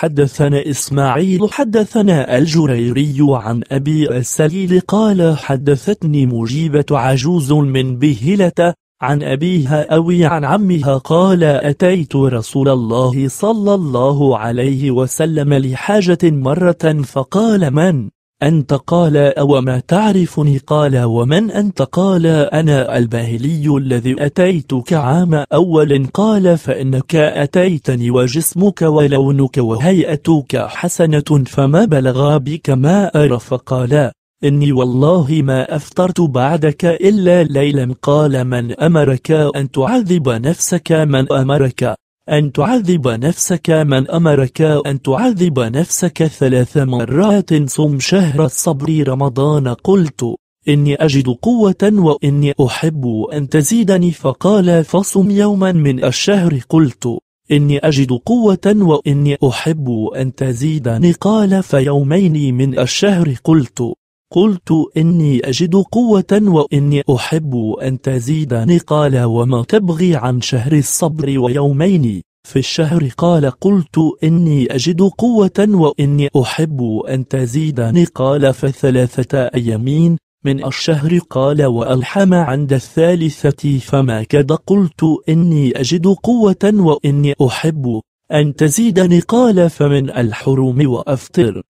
حدثنا إسماعيل حدثنا الجريري عن أبي السليل قال حدثتني مجيبة عجوز من بهلة عن أبيها أوي عن عمها قال أتيت رسول الله صلى الله عليه وسلم لحاجة مرة فقال من؟ أنت قال أو ما تعرفني قال ومن أنت قال أنا الباهلي الذي أتيتك عام أول قال فإنك أتيتني وجسمك ولونك وهيئتك حسنة فما بلغ بك ما أرف قال إني والله ما أفطرت بعدك إلا ليلا قال من أمرك أن تعذب نفسك من أمرك أن تعذب نفسك من أمرك أن تعذب نفسك ثلاث مرات صم شهر الصبر رمضان قلت إني أجد قوة وإني أحب أن تزيدني فقال فصم يوما من الشهر قلت إني أجد قوة وإني أحب أن تزيدني قال فيومين من الشهر قلت قلت إني أجد قوة وإني أحب أن تزيدني قال وما تبغي عن شهر الصبر ويومين في الشهر قال قلت إني أجد قوة وإني أحب أن تزيدني قال فثلاثة أيامين من الشهر قال وألحم عند الثالثة فما كد قلت إني أجد قوة وإني أحب أن تزيدني قال فمن الحروم وأفطر